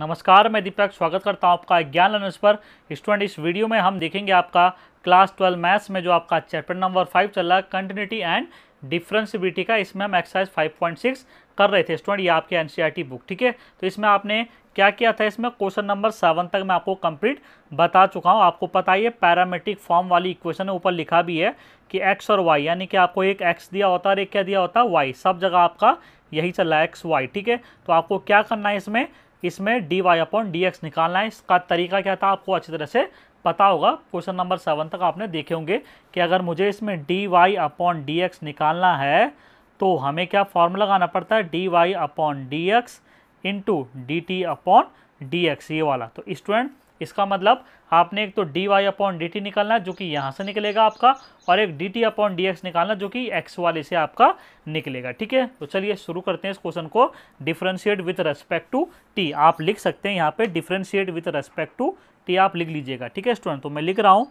नमस्कार मैं दीपक स्वागत करता हूं आपका ज्ञान लर्नर्स पर स्टूडेंट इस वीडियो में हम देखेंगे आपका क्लास ट्वेल्व मैथ्स में जो आपका चैप्टर नंबर फाइव चल रहा है कंटिन्यूटी एंड डिफ्रेंसिबिलिटी का इसमें हम एक्सरसाइज 5.6 कर रहे थे स्टूडेंट ये आपकी एन बुक e ठीक है तो इसमें आपने क्या किया था इसमें क्वेश्चन नंबर सेवन तक मैं आपको कंप्लीट बता चुका हूँ आपको पता ही है पैरामेट्रिक फॉर्म वाली इक्वेशन है ऊपर लिखा भी है कि एक्स और वाई यानी कि आपको एक एक्स दिया होता है और एक क्या दिया होता है वाई सब जगह आपका यही चल रहा है एक्स वाई ठीक है तो आपको क्या करना है इसमें इसमें D Y upon D X निकालना है इसका तरीका क्या था आपको अच्छी तरह से पता होगा क्वेश्चन नंबर सेवन तक आपने देखे होंगे कि अगर मुझे इसमें D Y upon D X निकालना है तो हमें क्या फॉर्मूला लगाना पड़ता है D Y upon D X into D T upon D X ये वाला तो स्टूडेंट इसका मतलब आपने एक तो D Y upon D T निकालना है जो कि यहाँ से निकलेगा आपका और एक D T upon D X निकालना जो कि एक्स वाले से आपका निकलेगा ठीक है तो चलिए शुरू करते हैं इस क्वेश्चन को differentiate with respect to T आप लिख सकते हैं यहाँ पे differentiate with respect to T आप लिख लीजिएगा ठीक है स्टूडेंट तो मैं लिख रहा हूँ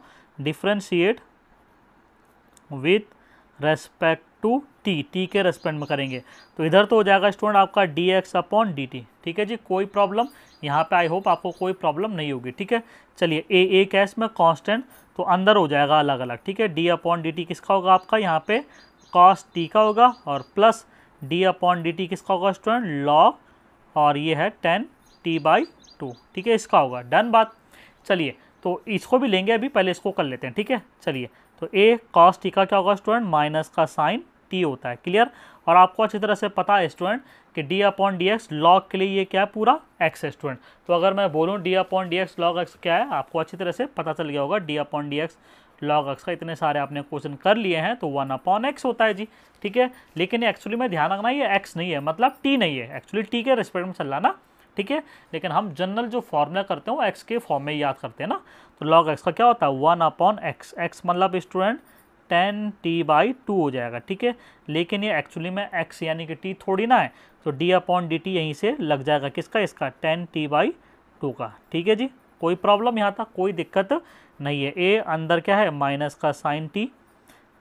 differentiate with respect to T T के रेस्पेंड में करेंगे तो इधर तो हो जाएगा स्टूडेंट आपका D X upon D T ठीक है जी कोई प्रॉब्लम यहाँ पे आई होप आपको कोई प्रॉब्लम नहीं होगी ठीक है चलिए ए ए कैश में कांस्टेंट तो अंदर हो जाएगा अलग अलग ठीक है डी अपॉन डी टी किसका होगा आपका यहाँ पे कॉस टी का होगा और plus D upon D T किसका होगा स्टूडेंट लॉग और ये है टेन टी बाई टू ठीक है इसका होगा डन बात चलिए तो इसको भी लेंगे अभी पहले इसको कर लेते हैं ठीक है चलिए तो ए कॉस टी का क्या होगा स्टूडेंट माइनस का साइन टी होता है क्लियर और आपको अच्छी तरह से पता है स्टूडेंट कि D upon D X log के लिए ये क्या है पूरा एक्स है स्टूडेंट तो अगर मैं बोलूँ D upon D X log X क्या है आपको अच्छी तरह से पता चल गया होगा D upon D X log X का इतने सारे आपने क्वेश्चन कर लिए हैं तो वन अपॉन एक्स होता है जी ठीक है लेकिन एक्चुअली में ध्यान रखना ये एक्स नहीं है मतलब टी नहीं है एक्चुअली टी के रिस्पेक्ट में चल रहा ना ठीक है लेकिन हम जनरल जो फॉर्मूला करते हैं वो एक्स के फॉर्म में याद करते हैं ना तो लॉग एक्स का क्या होता है वन अपॉन एक्स एक्स मतलब student tan T by two हो जाएगा ठीक है लेकिन ये एक्चुअली में एक्स यानी कि टी थोड़ी ना है तो डी अपॉन डी टी यहीं से लग जाएगा किसका इसका टेन टी बाई टू का ठीक है जी कोई प्रॉब्लम यहाँ तक कोई दिक्कत नहीं है ए अंदर क्या है माइनस का साइन टी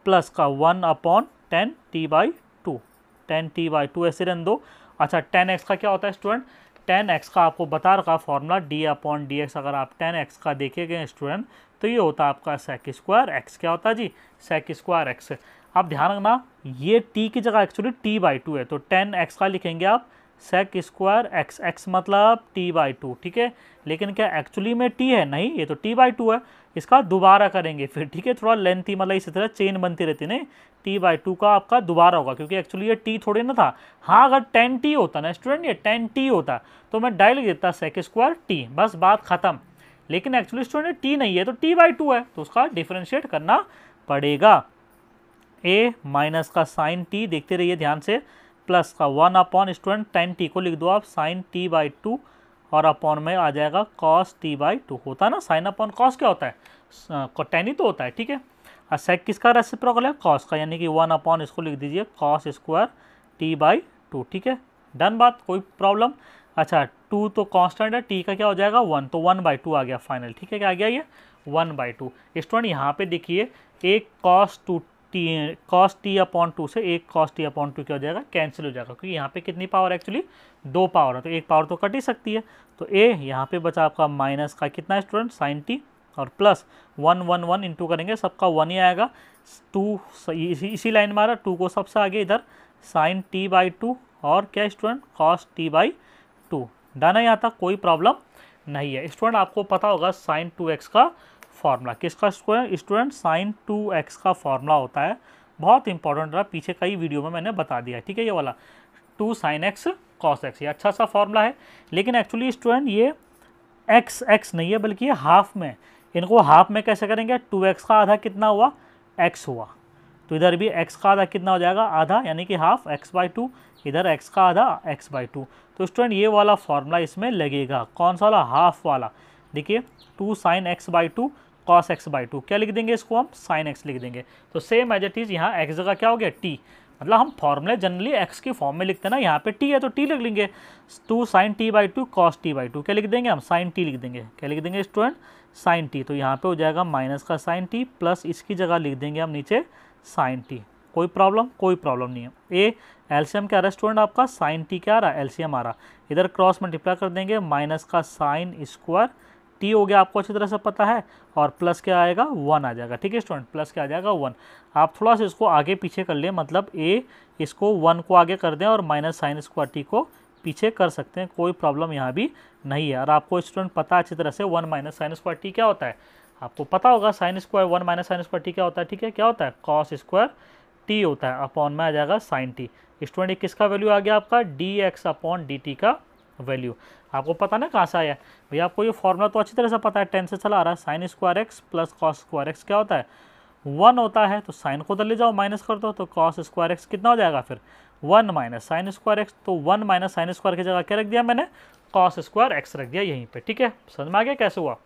प्लस का one upon tan T by two tan T by two ऐसे रन दो अच्छा टेन एक्स का क्या होता है स्टूडेंट टेन एक्स का आपको बता रखा formula D upon D X अगर आप टेन एक्स का देखेंगे स्टूडेंट तो ये होता है आपका सेक स्क्वायर एक्स क्या होता है जी सेक स्क्वायर एक्स आप ध्यान रखना ये टी की जगह एक्चुअली टी बाई टू है तो टेन एक्स का लिखेंगे आप सेक स्क्वायर एक्स एक्स मतलब टी बाई टू ठीक है लेकिन क्या एक्चुअली में टी है नहीं ये तो टी बाई टू है इसका दोबारा करेंगे फिर ठीक है थोड़ा लेंथी मतलब इसी तरह चेन बनती रहती ना टी बाई टू का आपका दोबारा होगा क्योंकि एक्चुअली ये टी थोड़े ना था हाँ अगर टेन टी होता ना स्टूडेंट ये टेन टी होता तो मैं डायल देता सेक स्क्वायर टी बस बात ख़त्म लेकिन एक्चुअली स्टूडेंट टी नहीं है तो टी बाई टू है तो उसका डिफ्रेंशिएट करना पड़ेगा ए माइनस का साइन टी देखते रहिए ध्यान से प्लस का one upon student tan T को लिख दो आप साइन टी बाई टू और अपॉन में आ जाएगा कॉस टी बाई टू होता है ना साइन अपॉन कॉस क्या होता है टेन ही तो होता है ठीक है और सेक किसका रेसिप्रोकल है कॉस का यानी कि वन अपॉन इसको लिख दीजिए cos square T by two ठीक है डन बात कोई प्रॉब्लम अच्छा टू तो कॉन्स्टेंट है टी का क्या हो जाएगा वन तो वन बाई टू आ गया फाइनल ठीक है क्या आ गया ये वन बाई टू स्टूडेंट यहाँ पे देखिए एक cos two T cos T upon two से एक कॉस टी अपॉन टू क्या हो जाएगा कैंसिल हो जाएगा क्योंकि यहाँ पे कितनी पावर एक्चुअली दो पावर है तो एक पावर तो कट ही सकती है तो ए यहाँ पे बचा आपका माइनस का कितना स्टूडेंट साइन टी और plus one one one into करेंगे सबका वन ही आएगा टू इसी इसी लाइन में आ रहा टू को सबसे आगे इधर साइन टी बाई टू और क्या student cos T by two done है यहाँ तक कोई प्रॉब्लम नहीं है स्टूडेंट आपको पता होगा साइन टू एक्स का फार्मूला किसका स्टूडेंट साइन टू एक्स का फार्मूला होता है बहुत इंपॉर्टेंट रहा पीछे कई वीडियो में मैंने बता दिया ठीक है ये वाला two sine X cos X ये अच्छा सा फार्मूला है लेकिन एक्चुअली स्टूडेंट ये एक्स एक्स नहीं है बल्कि ये हाफ में इनको हाफ में कैसे करेंगे टू एक्स का आधा कितना हुआ एक्स हुआ तो इधर भी एक्स का आधा कितना हो जाएगा आधा यानी कि हाफ एक्स बाई टू इधर एक्स का आधा एक्स बाई टू तो स्टूडेंट ये वाला फार्मूला इसमें लगेगा कौन सा वाला हाफ वाला देखिए two sine X by two cos X by two क्या लिख देंगे इसको हम साइन एक्स लिख देंगे तो सेम एज इट इज़ यहाँ एक्स जगह क्या हो गया टी मतलब हम फॉर्मूले जनरली एक्स की फॉर्म में लिखते हैं ना यहाँ पे टी है तो टी लिख लेंगे two sine T by two cos T by two क्या लिख देंगे हम साइन टी लिख देंगे क्या लिख देंगे स्टूडेंट साइन टी तो यहाँ पे हो जाएगा माइनस का साइन टी प्लस इसकी जगह लिख देंगे हम नीचे साइन टी कोई प्रॉब्लम कोई प्रॉब्लम नहीं है ए एलसीएम क्या आ रहा है स्टूडेंट आपका साइन टी क्या आ रहा है एलसीएम आ रहा इधर क्रॉस मल्टीप्लाई कर देंगे माइनस का साइन स्क्वायर टी हो गया आपको अच्छी तरह से पता है और प्लस क्या आएगा वन आ जाएगा ठीक है स्टूडेंट प्लस क्या आ जाएगा वन आप थोड़ा सा इसको आगे पीछे कर लें मतलब ए इसको वन को आगे कर दें और माइनस साइन स्क्वायर टी को पीछे कर सकते हैं कोई प्रॉब्लम यहाँ भी नहीं है और आपको स्टूडेंट पता अच्छी तरह से one minus sine square T क्या होता है आपको पता होगा sine square one minus sine square T क्या होता है ठीक है क्या होता है कॉस स्क्वायर टी होता है अपॉन में आ जाएगा साइन टी स्टूडेंट किसका वैल्यू आ गया आपका D X upon D T का वैल्यू आपको पता ना कहाँ से आया भैया आपको ये फॉर्मूला तो अच्छी तरह से पता है टेन से चला आ रहा है sine square X plus cos square X क्या होता है वन होता है तो साइन को उधर ले जाओ माइनस कर दो तो कॉस स्क्वायर एक्स कितना हो जाएगा फिर one minus sine square X तो वन माइनस साइन स्क्वायर की जगह क्या रख दिया मैंने कॉस स्क्वायर एक्स रख दिया यहीं पे ठीक है समझ में आ गया कैसे हुआ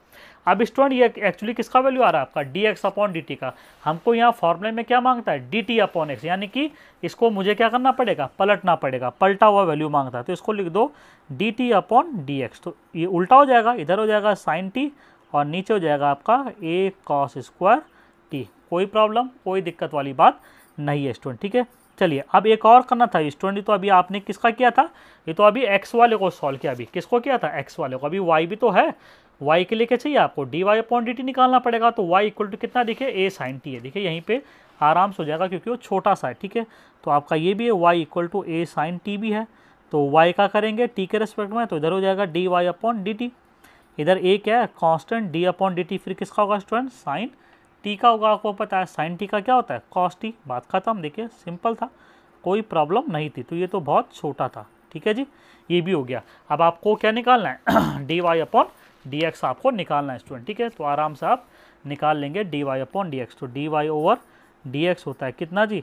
अब स्टूडेंट ये एक्चुअली किसका वैल्यू आ रहा है आपका D X upon D T का हमको यहाँ फॉर्मूले में क्या मांगता है डी टी अपॉन एक्स यानी कि इसको मुझे क्या करना पड़ेगा पलटना पड़ेगा पलटा हुआ वैल्यू मांगता है तो इसको लिख दो D T upon D X तो ये उल्टा हो जाएगा इधर हो जाएगा साइन टी और नीचे हो जाएगा आपका ए कॉस स्क्वायर टी कोई प्रॉब्लम कोई दिक्कत वाली बात नहीं है स्टूडेंट ठीक है चलिए अब एक और करना था स्टूडेंट तो अभी आपने किसका किया था ये तो अभी एक्स वाले को सॉल्व किया अभी किसको किया था एक्स वाले को अभी वाई भी तो है वाई के लिए क्या चाहिए आपको D Y upon D T निकालना पड़ेगा तो वाई इक्वल टू कितना देखिए ए साइन टी है देखिए यहीं पे आराम से हो जाएगा क्योंकि वो छोटा सा है ठीक है तो आपका ये भी है Y equal to A sine T भी है तो वाई का करेंगे टी के रेस्पेक्ट में तो इधर हो जाएगा D Y upon D T इधर ए क्या है constant D upon D T फिर किसका होगा स्टूडेंट साइन टी का होगा आपको पता है साइन टी का क्या होता है कॉस्ट टी बात खत्म देखिए सिंपल था कोई प्रॉब्लम नहीं थी तो ये तो बहुत छोटा था ठीक है जी ये भी हो गया अब आपको क्या निकालना है D Y upon D X आपको निकालना है स्टूडेंट ठीक है तो आराम से आप निकाल लेंगे D Y upon D X तो D Y over D X होता है कितना जी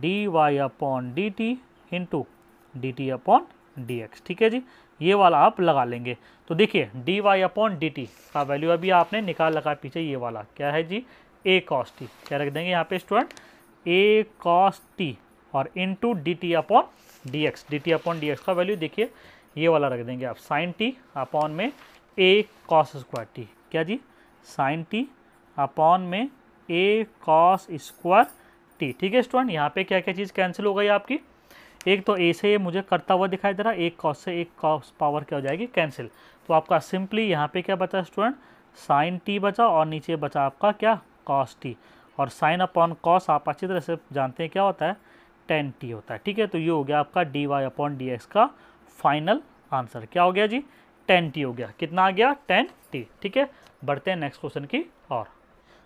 D Y upon D T into D T upon D X ठीक है जी ये वाला आप लगा लेंगे तो देखिए D Y upon D T का वैल्यू अभी आपने निकाल लगा पीछे ये वाला क्या है जी ए कॉस टी क्या रख देंगे यहाँ पे स्टूडेंट ए कॉस टी और into D T upon D X D T upon D x का वैल्यू देखिए ये वाला रख देंगे आप साइन टी अपॉन में ए कॉस स्क्वायर टी क्या जी साइन टी अपॉन में ए कॉस स्क्वायर टी ठीक है स्टूडेंट यहाँ पे क्या क्या चीज़ कैंसिल हो गई आपकी एक तो ए से मुझे करता हुआ दिखाई दे रहा है एक कॉस से एक कॉस पावर क्या हो जाएगी कैंसिल तो आपका सिंपली यहाँ पे क्या बचा स्टूडेंट साइन टी बचा और नीचे बचा आपका क्या कॉस टी और साइन अपॉन कॉस आप अच्छी तरह से जानते हैं क्या होता है टेन टी होता है ठीक है तो ये हो गया आपका D Y upon D x का फाइनल आंसर क्या हो गया जी टेन टी हो गया कितना आ गया टेन टी ठीक है बढ़ते हैं नेक्स्ट क्वेश्चन की और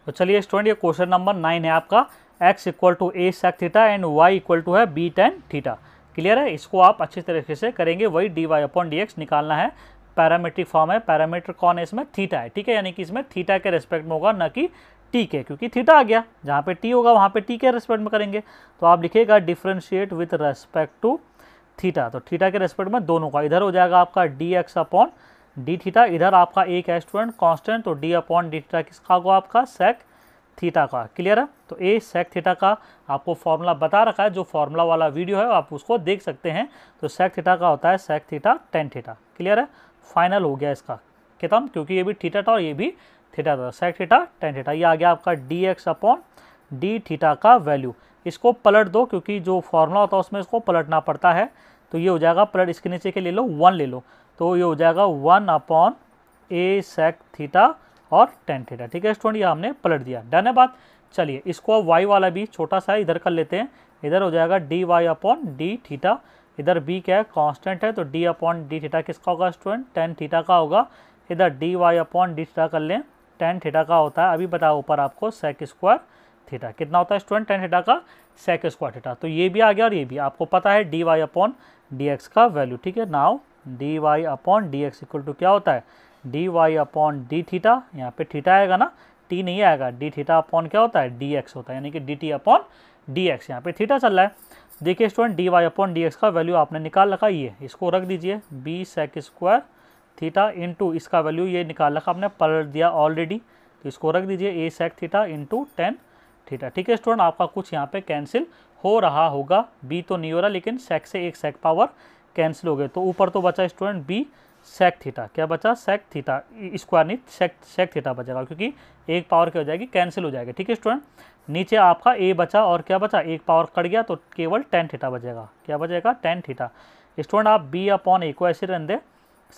तो चलिए स्टूडेंट ये क्वेश्चन नंबर नाइन है आपका X equal to A sec theta and Y equal to है बी टेन थीटा क्लियर है इसको आप अच्छे तरीके से करेंगे वही D Y upon D X निकालना है पैरामीट्रिक फॉर्म है पैरामीटर कौन है इसमें थीटा है ठीक है यानी कि इसमें थीटा के रेस्पेक्ट में होगा ना कि टी के क्योंकि थीटा आ गया जहाँ पे टी होगा वहाँ पे टी के रेस्पेक्ट में करेंगे तो आप लिखिएगा differentiate with respect to theta तो थीटा के रेस्पेक्ट में दोनों का इधर हो जाएगा आपका D X upon D theta इधर आपका एक है स्टूडेंट कॉन्स्टेंट तो डी अपॉन डी थीटा किसका होगा आपका सेक थीटा का क्लियर है तो ए सेक थीटा का आपको फॉर्मूला बता रखा है जो फॉर्मूला वाला वीडियो है आप उसको देख सकते हैं तो सेक थीटा का होता है sec theta tan theta clear है फाइनल हो गया इसका खत्म क्योंकि ये भी थीटा था और ये भी थीटा था सेक थीटा टेन थीटा ये आ गया आपका D X upon D theta का वैल्यू इसको पलट दो क्योंकि जो फॉर्मूला होता है उसमें इसको पलटना पड़ता है तो ये हो जाएगा पलट इसके नीचे के ले लो वन ले लो तो ये हो जाएगा one upon A sec theta और टेन थीटा ठीक है स्टूडेंट ये हमने पलट दिया डन है बात चलिए इसको अब वाई वाला भी छोटा सा इधर कर लेते हैं इधर हो जाएगा D Y upon D theta इधर बी क्या है कांस्टेंट है तो डी अपॉन डी थीटा किसका होगा स्टूडेंट टेन थीटा का होगा इधर D Y upon D theta कर लें टेन थीटा का होता है अभी बताओ ऊपर आपको सेक स्क्वायर थीटा कितना होता है स्टूडेंट टेन थीटा का सेक स्क्वायर थीटा तो ये भी आ गया और ये भी आपको पता है D Y upon D x का वैल्यू ठीक है now D Y upon D X equal to क्या होता है D Y upon D theta यहाँ पे थीटा आएगा ना टी नहीं आएगा डी थीटा अपॉन क्या होता है डी एक्स होता है यानी कि D T upon D X यहाँ पे थीटा चल रहा है देखिए student D Y upon D x का वैल्यू आपने निकाल रखा ये इसको रख दीजिए B sec square theta into इसका वैल्यू ये निकाल रखा आपने पलट दिया ऑलरेडी तो इसको रख दीजिए A sec theta into tan theta ठीक है स्टूडेंट आपका कुछ यहाँ पे कैंसिल हो रहा होगा बी तो नहीं हो रहा लेकिन सेक से एक सेक पावर कैंसिल हो गए तो ऊपर तो बचा स्टूडेंट बी सेक थीटा क्या बचा सेक थीटा स्क्वायर नहीं सेक सेक थीटा बचेगा क्योंकि एक पावर क्या हो जाएगी कैंसिल हो जाएगी ठीक है स्टूडेंट नीचे आपका ए बचा और क्या बचा एक पावर कट गया तो केवल टेन थीटा बचेगा क्या बचेगा टेन थीटा स्टूडेंट आप बी अपॉन ए को ऐसे रन दें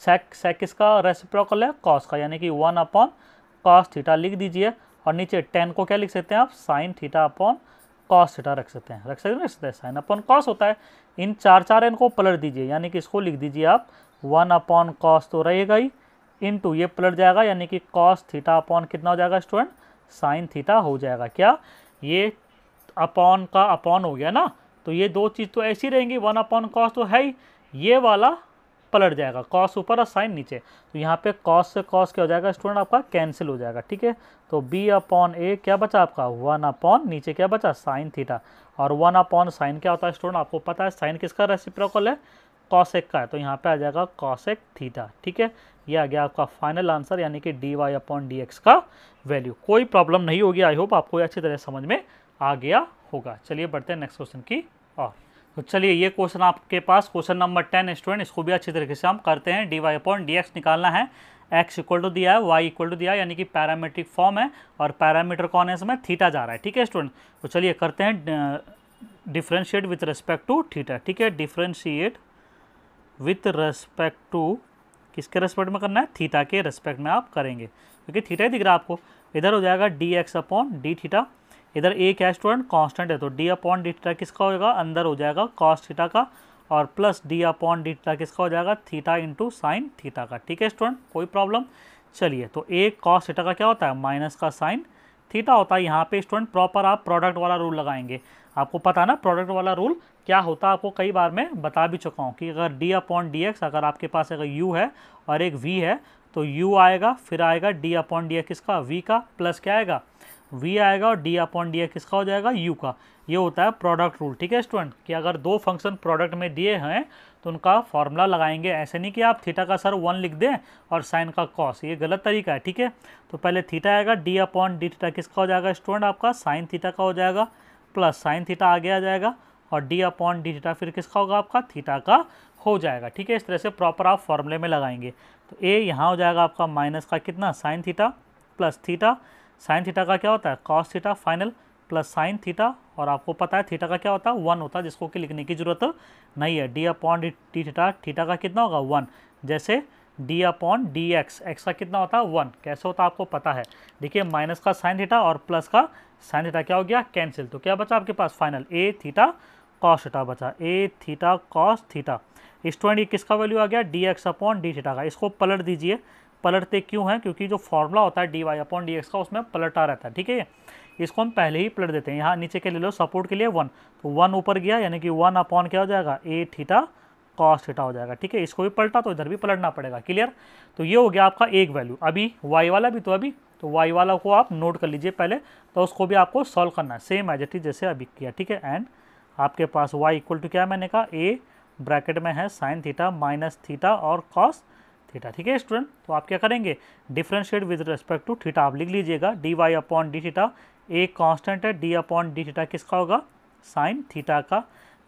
सेक सेक इसका रेसिप्रोकल है कॉस का यानी कि वन अपॉन कॉस थीटा लिख दीजिए और नीचे टेन को क्या लिख सकते हैं आप sine theta upon cos theta रख सकते हैं रख सकते हैं सकते हैं साइन अपॉन कॉस होता है इन चार चार को पलट दीजिए यानी कि इसको लिख दीजिए आप वन अपॉन कॉस तो रहेगा ही इन टू ये पलट जाएगा यानी कि कॉस थीटा अपॉन कितना हो जाएगा स्टूडेंट साइन थीटा हो जाएगा क्या ये अपॉन का अपॉन हो गया ना तो ये दो चीज़ तो ऐसी रहेंगी वन अपॉन कॉस तो है ही ये वाला पलट जाएगा कॉस ऊपर और साइन नीचे तो यहाँ पे कॉस से कॉस क्या हो जाएगा स्टूडेंट आपका कैंसिल हो जाएगा ठीक है तो बी अपॉन ए क्या बचा आपका वन अपॉन नीचे क्या बचा साइन थीटा और वन अपॉन साइन क्या होता है स्टूडेंट आपको पता है साइन किसका रेसिप्रोकल है कॉसेक का है तो यहाँ पे आ जाएगा कॉसेक थीटा ठीक है ये आ गया आपका फाइनल आंसर यानी कि D Y upon D x का वैल्यू कोई प्रॉब्लम नहीं होगी आई होप आपको अच्छी तरह समझ में आ गया होगा चलिए बढ़ते हैं नेक्स्ट क्वेश्चन की और तो चलिए ये क्वेश्चन आपके पास क्वेश्चन नंबर टेन स्टूडेंट इसको भी अच्छी तरीके से हम करते हैं D Y upon D X निकालना है एक्स इक्वल टू दिया है वाई इक्वल टू दिया यानी कि पैरामेट्रिक फॉर्म है और पैरामीटर कौन है इसमें थीटा जा रहा है ठीक है स्टूडेंट तो चलिए करते हैं differentiate with respect to theta ठीक है डिफ्रेंशिएट विथ रेस्पेक्ट टू किसके रेस्पेक्ट में करना है थीटा के रेस्पेक्ट में आप करेंगे क्योंकि थीटा ही दिख रहा है आपको इधर हो जाएगा D X upon D theta इधर ए क्या स्टूडेंट कांस्टेंट है तो डी अपॉन डी थीटा किसका हो जाएगा अंदर हो जाएगा कॉस थीटा का और plus D upon D theta किसका हो जाएगा थीटा इंटू साइन थीटा का ठीक है स्टूडेंट कोई प्रॉब्लम चलिए तो ए कॉस थीटा का क्या होता है माइनस का साइन थीटा होता है यहाँ पे स्टूडेंट प्रॉपर आप प्रोडक्ट वाला रूल लगाएंगे आपको पता ना प्रोडक्ट वाला रूल क्या होता है आपको कई बार मैं बता भी चुका हूँ कि अगर डी अपॉन डी एक्स अगर आपके पास अगर यू है और एक वी है तो यू आएगा फिर आएगा डी अपॉन डी एक्स किसका वी का प्लस क्या आएगा वी आएगा और डी अपॉन डी किसका हो जाएगा यू का ये होता है प्रोडक्ट रूल ठीक है स्टूडेंट कि अगर दो फंक्शन प्रोडक्ट में दिए हैं तो उनका फॉर्मूला लगाएंगे ऐसे नहीं कि आप थीटा का सर वन लिख दें और साइन का कॉस ये गलत तरीका है ठीक है तो पहले थीटा आएगा डी अपॉन डी थीटा किसका हो जाएगा स्टूडेंट आपका साइन थीटा का हो जाएगा प्लस साइन थीटा आगे आ जाएगा और डी अपॉन डी थीटा फिर किसका होगा आपका थीटा का हो जाएगा ठीक है इस तरह से प्रॉपर आप फॉर्मूले में लगाएंगे तो ए यहाँ हो जाएगा आपका माइनस का कितना sine theta plus theta sine theta का क्या होता है cos theta final plus sine theta और आपको पता है थीटा का क्या होता है वन होता है जिसको कि लिखने की जरूरत नहीं है D upon D T theta theta का कितना होगा वन जैसे D upon D X X का कितना होता है वन कैसे होता है आपको पता है देखिए माइनस का साइन थीटा और प्लस का साइन थीटा क्या हो गया कैंसिल तो क्या बचा आपके पास final A theta cos theta बचा ए थीटा कॉस थीटा इस ट्वेंटी किसका वैल्यू आ गया D X upon D theta का इसको पलट दीजिए पलटते क्यों हैं क्योंकि जो फॉर्मूला होता है D Y upon D x का उसमें पलटा रहता है ठीक है इसको हम पहले ही पलट देते हैं यहाँ नीचे के ले लो सपोर्ट के लिए वन तो वन ऊपर गया यानी कि वन अपॉन क्या हो जाएगा ए थीटा कॉस थीटा हो जाएगा ठीक है इसको भी पलटा तो इधर भी पलटना पड़ेगा क्लियर तो ये हो गया आपका एक वैल्यू अभी वाई वाला भी तो अभी तो वाई वाला को आप नोट कर लीजिए पहले तो उसको भी आपको सॉल्व करना है सेम एजेटी जैसे अभी किया ठीक है एंड आपके पास वाई इक्वल टू क्या मैंने कहा ए ब्रैकेट में है साइन थीटा माइनस थीटा और कॉस थीटा ठीक है स्टूडेंट तो आप क्या करेंगे differentiate with respect to theta आप लिख लीजिएगा D Y upon D theta एक कांस्टेंट है डी अपॉन डी थीटा किसका होगा साइन थीटा का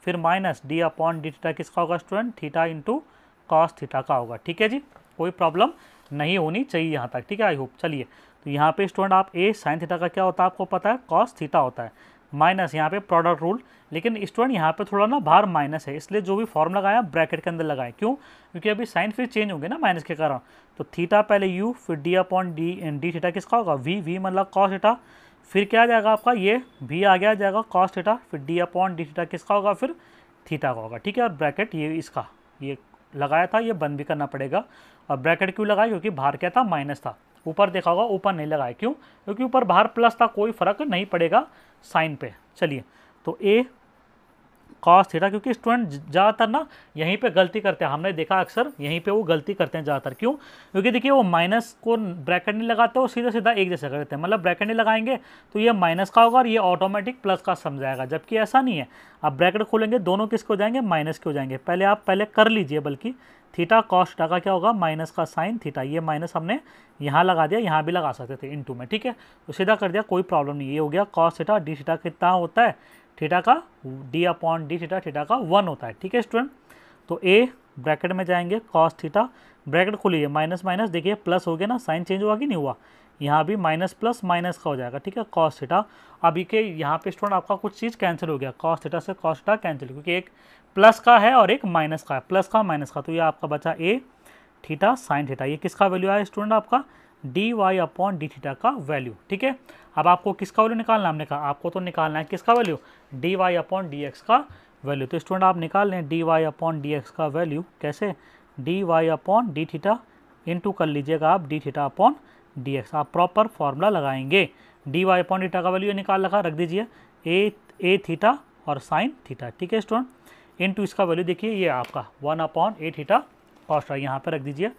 फिर minus D upon D theta किसका होगा student theta into cos theta का होगा ठीक है जी कोई प्रॉब्लम नहीं होनी चाहिए यहाँ तक ठीक है आई होप चलिए तो यहाँ पे स्टूडेंट आप ए साइन थीटा का क्या होता है आपको पता है कॉस थीटा होता है माइनस यहाँ पे प्रोडक्ट रूल लेकिन स्टूडेंट यहाँ पे थोड़ा ना बाहर माइनस है इसलिए जो भी फॉर्म लगाया ब्रैकेट के अंदर लगाए क्यों क्योंकि अभी साइन फिर चेंज होंगे ना माइनस के कारण तो थीटा पहले यू फिर डी अपॉन डी एन डी थीटा किसका होगा वी वी मतलब कॉस थीटा फिर क्या आ जाएगा आपका ये वी आ गया जाएगा कॉस थीटा फिर डी अपॉन डी थीटा किसका होगा फिर थीटा का होगा ठीक है और ब्रैकेट ये इसका ये लगाया था ये बंद भी करना पड़ेगा और ब्रैकेट क्यों लगाया क्योंकि बाहर क्या था माइनस था ऊपर देखा होगा ऊपर नहीं लगाया क्यों क्योंकि ऊपर बाहर प्लस था कोई फर्क नहीं पड़ेगा साइन पे चलिए तो ए कॉस थीटा क्योंकि स्टूडेंट ज़्यादातर ना यहीं पे गलती करते हैं हमने देखा अक्सर यहीं पे वो गलती करते हैं ज़्यादातर क्यों क्योंकि देखिए वो माइनस को ब्रैकेट नहीं लगाते वो सीधा सीधा एक जैसे कर देते हैं मतलब ब्रैकेट नहीं लगाएंगे तो ये माइनस का होगा और ये ऑटोमेटिक प्लस का समझाएगा जबकि ऐसा नहीं है आप ब्रैकेट खोलेंगे दोनों किसके हो जाएंगे माइनस के हो जाएंगे पहले आप पहले कर लीजिए बल्कि थीटा कॉस्ट का क्या होगा माइनस का साइन थीटा ये माइनस हमने यहाँ लगा दिया यहाँ भी लगा सकते थे इंटू में ठीक है तो सीधा कर दिया कोई प्रॉब्लम नहीं ये हो गया कॉस थीटा डी थीटा कितना होता है थीटा का d upon D theta theta का वन होता है ठीक है स्टूडेंट तो ए ब्रैकेट में जाएंगे कॉस थीटा ब्रैकेट खुली माइनस माइनस देखिए प्लस हो गया ना साइन चेंज हुआ कि नहीं हुआ यहाँ भी माइनस प्लस माइनस का हो जाएगा ठीक है कॉस थीटा अभी के यहाँ पे स्टूडेंट आपका कुछ चीज़ कैंसिल हो गया कॉस थीटा से कॉस थीटा कैंसिल क्योंकि एक प्लस का है और एक माइनस का है प्लस का माइनस का तो ये आपका बचा ए थीटा साइन थीटा ये किसका वैल्यू आया स्टूडेंट आपका D Y upon D theta का वैल्यू ठीक है अब आपको किसका वैल्यू निकालना हमने कहा आपको तो निकालना है किसका value d Y upon D x का वैल्यू तो स्टूडेंट आप निकाल लें d Y upon D x का वैल्यू कैसे d Y upon D theta into कर लीजिएगा आप d theta upon D x आप प्रॉपर फॉर्मूला लगाएंगे डी वाई अपॉन थीटा का वैल्यू निकाल रखा रख दीजिए ए ए थीटा और साइन थीटा ठीक है स्टूडेंट इन टू इसका वैल्यू देखिए ये आपका one upon eight theta cos है यहाँ पर रख दीजिए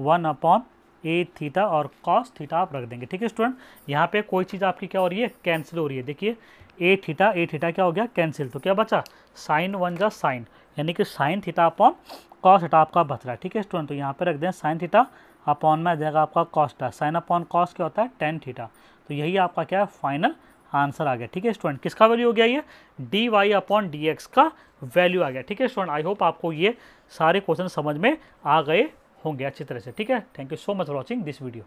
वन अपॉन एट थीटा और कॉस्ट थीटा आप रख देंगे ठीक है स्टूडेंट यहाँ पे कोई चीज़ आपकी क्या हो रही है कैंसिल हो रही है देखिए एट थीटा एट थीटा क्या हो गया कैंसिल तो क्या बचा साइन वन जा साइन यानी कि sine theta upon cos theta आपका बच रहा है ठीक है स्टूडेंट तो यहाँ पे रख दें साइन थीटा अपॉन में आ जाएगा आपका है साइन अपॉन कॉस क्या होता है टेन थीटा तो यही आपका क्या है फाइनल आंसर आ गया ठीक है स्टूडेंट किसका वैल्यू हो गया ये d Y upon D x का वैल्यू आ गया ठीक है स्टूडेंट आई होप आपको ये सारे क्वेश्चन समझ में आ गए होंगे अच्छी तरह से ठीक है thank you so much for watching this video